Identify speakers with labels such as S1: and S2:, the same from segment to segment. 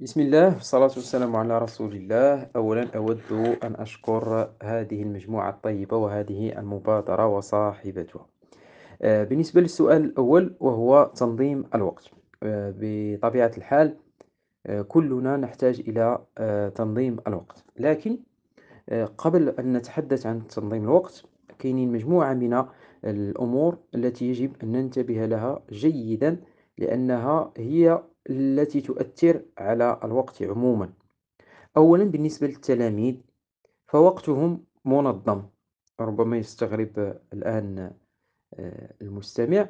S1: بسم الله والصلاة والسلام على رسول الله أولا أود أن أشكر هذه المجموعة الطيبة وهذه المبادرة وصاحبتها آه، بالنسبة للسؤال الأول وهو تنظيم الوقت آه، بطبيعة الحال آه، كلنا نحتاج إلى تنظيم الوقت لكن قبل أن نتحدث عن تنظيم الوقت كاينين مجموعة من الأمور التي يجب أن ننتبه لها جيدا لأنها هي التي تؤثر على الوقت عموما أولا بالنسبة للتلاميذ فوقتهم منظم ربما يستغرب الآن آه، المستمع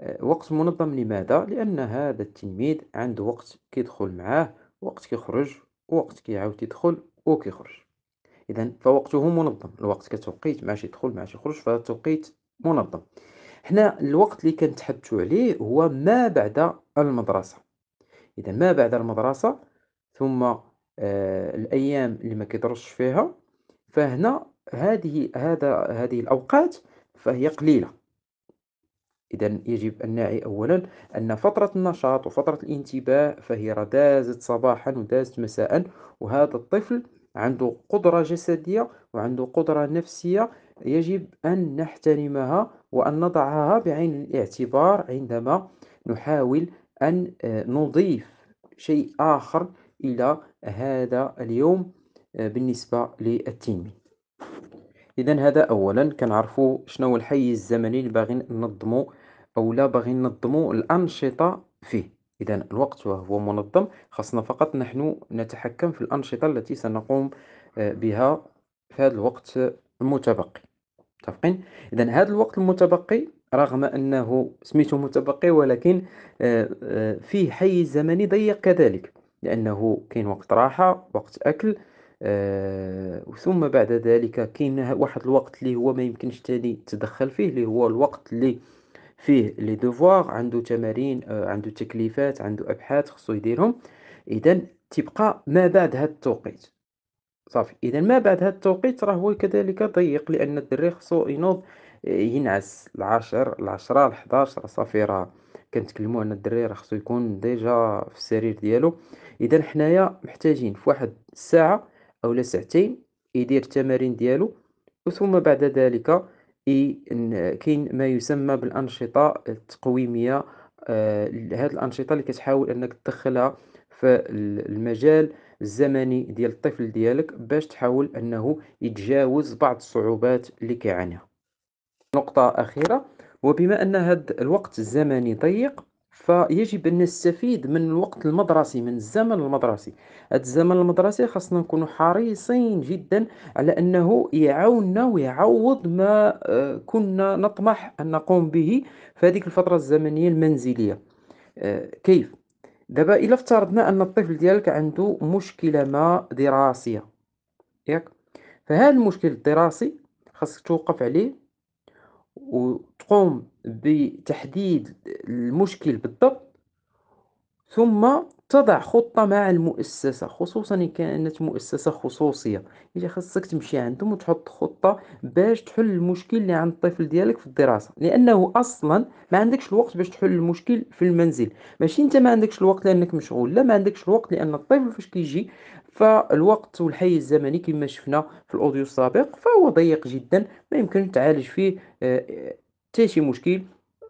S1: آه، وقت منظم لماذا؟ لأن هذا التلميذ عنده وقت كيدخل معاه وقت كيخرج وقت كيعاود يدخل وكيخرج إذا فوقته منظم الوقت كتوقيت معاش يدخل معاش يخرج فالتوقيت منظم هنا الوقت اللي كنتحدثوا عليه هو ما بعد المدرسة إذا ما بعد المدرسة ثم آه، الأيام اللي ما كيدرسش فيها فهنا هذه هذا هذه الأوقات فهي قليلة إذا يجب أن نعي أولا أن فترة النشاط وفترة الانتباه فهي دازت صباحا ودازت مساء وهذا الطفل عنده قدرة جسدية وعنده قدرة نفسية يجب أن نحترمها وأن نضعها بعين الاعتبار عندما نحاول أن آه، نضيف شيء آخر إلى هذا اليوم آه، بالنسبة للتلميذ إذا هذا أولا كنعرفوا شنو هو الحيز الزمني اللي باغي ننظموا أو لا باغي ننظموا الأنشطة فيه إذا الوقت وهو منظم خاصنا فقط نحن نتحكم في الأنشطة التي سنقوم آه، بها في هذا الوقت المتبقي متفقين إذا هذا الوقت المتبقي رغم أنه سميته متبقي ولكن آه، آه، فيه حيز زمني ضيق كذلك لأنه كاين وقت راحة وقت أكل آه ثم بعد ذلك كاين واحد الوقت اللي هو ما يمكنش تاني تدخل فيه اللي هو الوقت اللي فيه لي دوفوار عنده تمارين آه عنده تكليفات عنده ابحاث خصو يديرهم اذا تبقى ما بعد هاد التوقيت صافي اذا ما بعد هاد التوقيت راه هو كذلك ضيق لان الدري خصو ينوض ينعس العاشر العشرة الحداشر صافي راه كنتكلمو ان الدري راه خصو يكون ديجا في السرير ديالو اذا حنايا محتاجين في واحد الساعه او ساعتين يدير التمارين ديالو وثم بعد ذلك كاين ما يسمى بالانشطه التقويميه آه الانشطه اللي كتحاول انك تدخلها في المجال الزمني ديال الطفل ديالك باش تحاول انه يتجاوز بعض الصعوبات اللي كيعانيها نقطة أخيرة وبما أن هذا الوقت الزمني ضيق فيجب أن نستفيد من الوقت المدرسي من الزمن المدرسي هذا الزمن المدرسي خاصنا نكون حريصين جدا على أنه يعاوننا ويعوض ما آه، كنا نطمح أن نقوم به في هذه الفترة الزمنية المنزلية آه، كيف؟ دابا إلا افترضنا أن الطفل ديالك عنده مشكلة ما دراسية ياك فهذا المشكل الدراسي خاصك توقف عليه وتقوم بتحديد المشكل بالضبط ثم تضع خطة مع المؤسسة خصوصا إن كانت مؤسسة خصوصية إذا خصك تمشي عندهم وتحط خطة باش تحل المشكل اللي عند الطفل ديالك في الدراسة لأنه أصلا ما عندكش الوقت باش تحل المشكل في المنزل ماشي أنت ما عندكش الوقت لأنك مشغول لا ما عندكش الوقت لأن الطفل فاش كيجي فالوقت والحي الزمني كما شفنا في الاوديو السابق فهو ضيق جدا ما يمكن تعالج فيه آه، حتى شي مشكل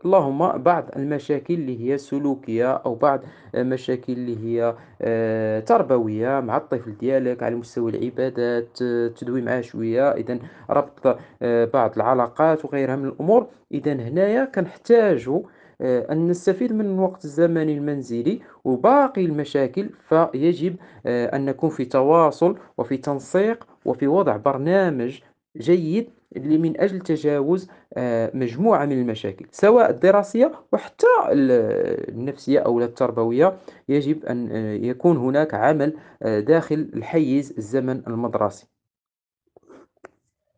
S1: اللهم بعض المشاكل اللي هي سلوكية أو بعض المشاكل اللي هي آه، تربوية مع الطفل ديالك على مستوى العبادات آه، تدوي معاه شوية إذا ربط بعض العلاقات وغيرها من الأمور إذا هنايا كنحتاجو آه، أن نستفيد من الوقت الزمني المنزلي وباقي المشاكل فيجب آه، أن نكون في تواصل وفي تنسيق وفي وضع برنامج جيد اللي من اجل تجاوز آه، مجموعه من المشاكل سواء الدراسيه وحتى النفسيه او التربويه يجب ان يكون هناك عمل داخل الحيز الزمن المدرسي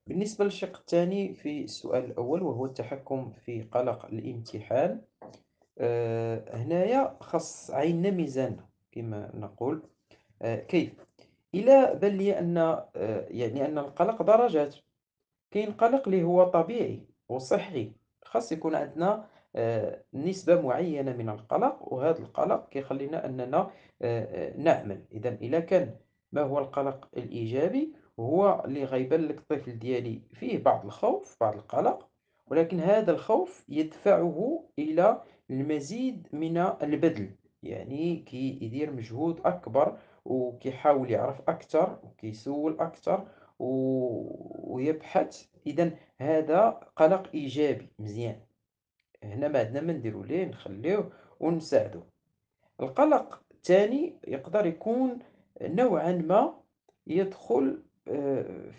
S1: بالنسبة للشق الثاني في السؤال الأول وهو التحكم في قلق الامتحان أه هنايا خص عين ميزان كما نقول أه كيف إلى بل لي أن أه يعني أن القلق درجات كاين قلق اللي هو طبيعي وصحي خاص يكون عندنا آه، نسبة معينة من القلق وهذا القلق كيخلينا أننا آه، آه، نعمل إذا إلى كان ما هو القلق الإيجابي هو اللي غيبان لك الطفل ديالي فيه بعض الخوف بعض القلق ولكن هذا الخوف يدفعه الى المزيد من البذل يعني كيدير مجهود اكبر وكيحاول يعرف اكثر وكيسول اكثر ويبحث اذا هذا قلق ايجابي مزيان هنا ما عندنا ما نديرو ليه نخليوه ونساعدو القلق الثاني يقدر يكون نوعا ما يدخل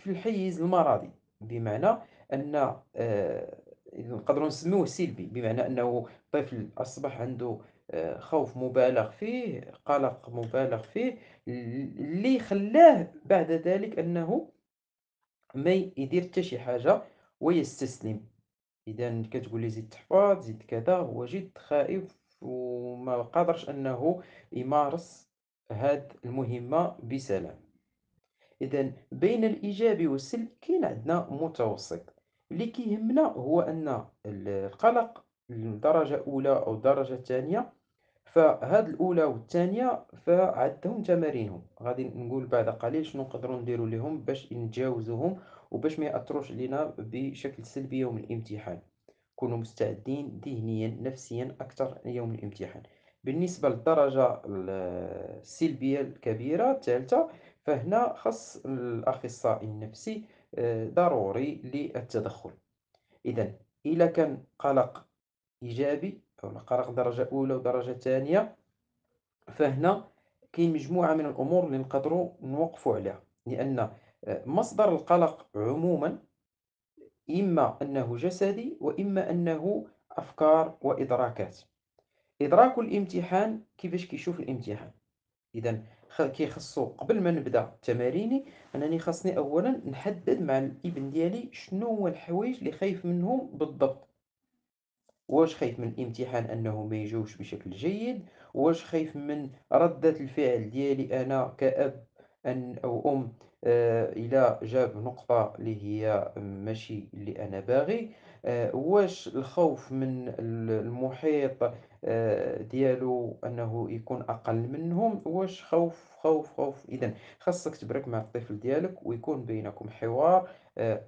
S1: في الحيز المرضي بمعنى ان آه، نقدروا نسميوه سلبي بمعنى انه طفل اصبح عنده آه، خوف مبالغ فيه قلق مبالغ فيه اللي خلاه بعد ذلك انه ما يدير حتى شي حاجه ويستسلم اذا كتقول لي زيد تحفظ زيد كذا هو جد خائف وما قادرش انه يمارس هاد المهمه بسلام اذا بين الايجابي والسلبي كاين عندنا متوسط اللي كيهمنا هو ان القلق الدرجه الاولى او الدرجه الثانيه فهاد الاولى والثانيه فعدهم تمارينهم غادي نقول بعد قليل شنو نقدروا نديروا لهم باش نتجاوزوهم وباش ما ياثروش لينا بشكل سلبي يوم الامتحان كونوا مستعدين ذهنيا نفسيا اكثر يوم الامتحان بالنسبه للدرجه السلبيه الكبيره الثالثه فهنا خص الأخصائي النفسي آه، ضروري للتدخل إذا إذا كان قلق إيجابي أو قلق درجة أولى ودرجة ثانية فهنا كاين مجموعة من الأمور اللي نقدروا نوقفوا عليها لأن آه، مصدر القلق عموما إما أنه جسدي وإما أنه أفكار وإدراكات إدراك الامتحان كيفاش كيشوف الامتحان اذا كيخصو قبل ما نبدا تماريني انني خاصني اولا نحدد مع الابن ديالي شنو هو الحوايج اللي خايف منهم بالضبط واش خايف من الامتحان انه ما يجوش بشكل جيد واش خايف من ردة الفعل ديالي انا كاب ان او ام آه الى جاب نقطة اللي هي ماشي اللي انا باغي آه، واش الخوف من المحيط آه، ديالو انه يكون اقل منهم واش خوف خوف خوف اذا خاصك تبرك مع الطفل ديالك ويكون بينكم حوار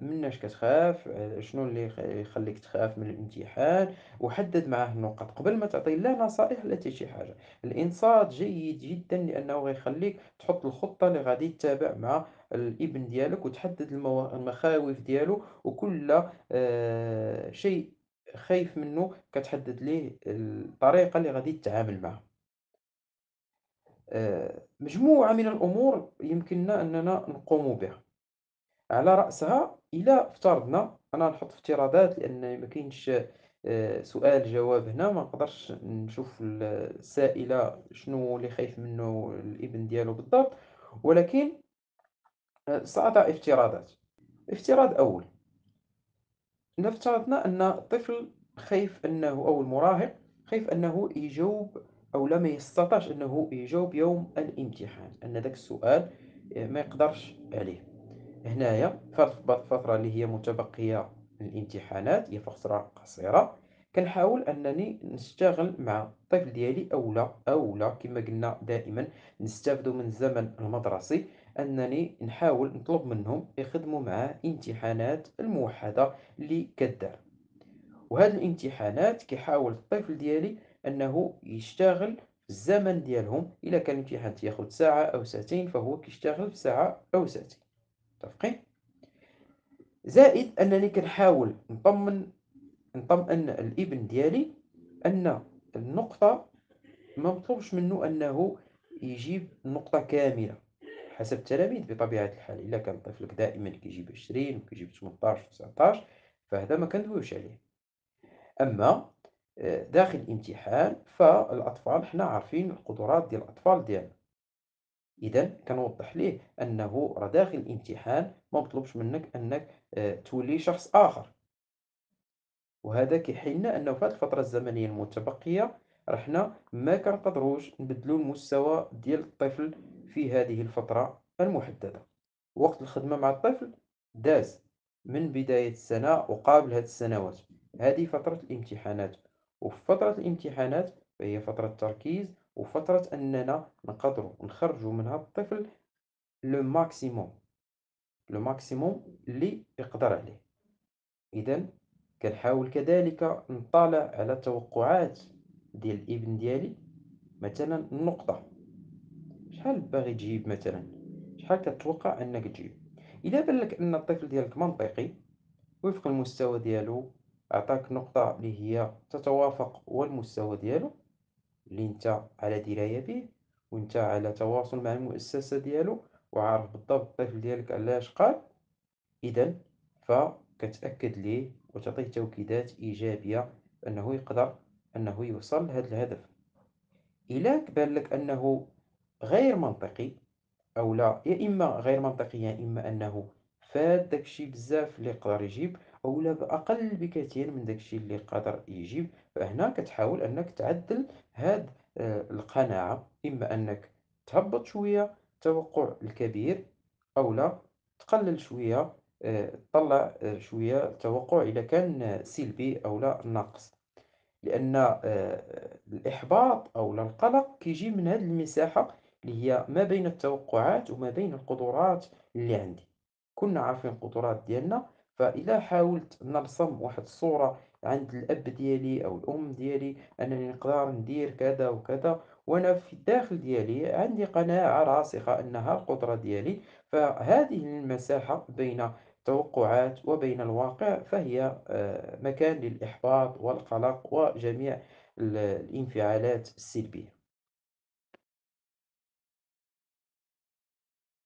S1: مناش كتخاف شنو اللي يخليك تخاف من الامتحان وحدد معاه النقط قبل ما تعطي لا نصائح لا حتى شي حاجه الانصات جيد جدا لانه غيخليك تحط الخطه اللي غادي تتابع مع الابن ديالك وتحدد المخاوف ديالو وكل آه، شيء خايف منه كتحدد ليه الطريقه اللي غادي تتعامل معها آه، مجموعه من الامور يمكننا اننا نقوم بها على رأسها إلى افترضنا أنا نحط افتراضات لأن ما كاينش آه، سؤال جواب هنا ما نقدرش نشوف السائلة شنو اللي خايف منه الابن ديالو بالضبط ولكن آه، سأضع افتراضات افتراض أول نفترضنا أن الطفل خايف أنه أو المراهق خايف أنه يجاوب أو لا يستطعش أنه يجاوب يوم الامتحان أن ذاك السؤال آه، ما يقدرش عليه هنايا الفترة اللي هي متبقية من الامتحانات هي فترة قصيرة كنحاول انني نشتغل مع الطفل ديالي اولا اولا كما قلنا دائما نستافدوا من الزمن المدرسي انني نحاول نطلب منهم يخدموا مع امتحانات الموحده اللي كدار وهاد الامتحانات كيحاول الطفل ديالي انه يشتغل في الزمن ديالهم الا كان الامتحان ياخذ ساعه او ساعتين فهو كيشتغل في ساعه او ساعتين متفقين زائد انني كنحاول نطمن نطمئن الابن ديالي ان النقطه ما مطلوبش منه انه يجيب النقطه كامله حسب التلاميذ بطبيعه الحال الا كان طفلك دائما كيجيب 20 وكيجيب 18 19 فهذا ما كندويوش عليه اما آه، داخل الامتحان فالاطفال حنا عارفين القدرات ديال الاطفال ديالنا اذا كنوضح ليه انه راه داخل الامتحان ما مطلوبش منك انك آه، تولي شخص اخر وهذا كيحيلنا انه في هذه الفتره الزمنيه المتبقيه رحنا ما كنقدروش نبدلو المستوى ديال الطفل في هذه الفتره المحدده وقت الخدمه مع الطفل داز من بدايه السنه وقابل هذه السنوات هذه فتره الامتحانات وفي فتره الامتحانات فهي فتره تركيز وفترة أننا نقدروا من منها الطفل لو ماكسيموم لو ماكسيموم اللي يقدر عليه إذا كنحاول كذلك نطالع على التوقعات ديال الابن ديالي مثلا النقطة شحال باغي تجيب مثلا شحال كتوقع أنك تجيب إذا بان لك أن الطفل ديالك منطقي وفق المستوى ديالو عطاك نقطة اللي هي تتوافق والمستوى ديالو اللي انت على درايه به وانت على تواصل مع المؤسسه ديالو وعارف بالضبط الطفل ديالك علاش قال اذا فكتاكد ليه وتعطيه توكيدات ايجابيه انه يقدر انه يوصل لهذا الهدف الا كبان لك انه غير منطقي او لا يا اما غير منطقي يا اما انه فات داكشي بزاف اللي يقدر يجيب اولا بأقل بكثير من داكشي اللي قادر يجيب فهنا كتحاول أنك تعدل هاد آه، القناعة إما أنك تهبط شوية التوقع الكبير أو لا تقلل شوية آه، تطلع آه، شوية التوقع إذا كان سلبي أو لا ناقص لأن الإحباط أو لا القلق كيجي من هذه المساحة اللي هي ما بين التوقعات وما بين القدرات اللي عندي كنا عارفين القدرات ديالنا فإذا حاولت نرسم واحد الصورة عند الأب ديالي أو الأم ديالي أنني نقدر ندير كذا وكذا وأنا في الداخل ديالي عندي قناعة راسخة أنها القدرة ديالي فهذه المساحة بين التوقعات وبين الواقع فهي آه، مكان للإحباط والقلق وجميع الانفعالات السلبية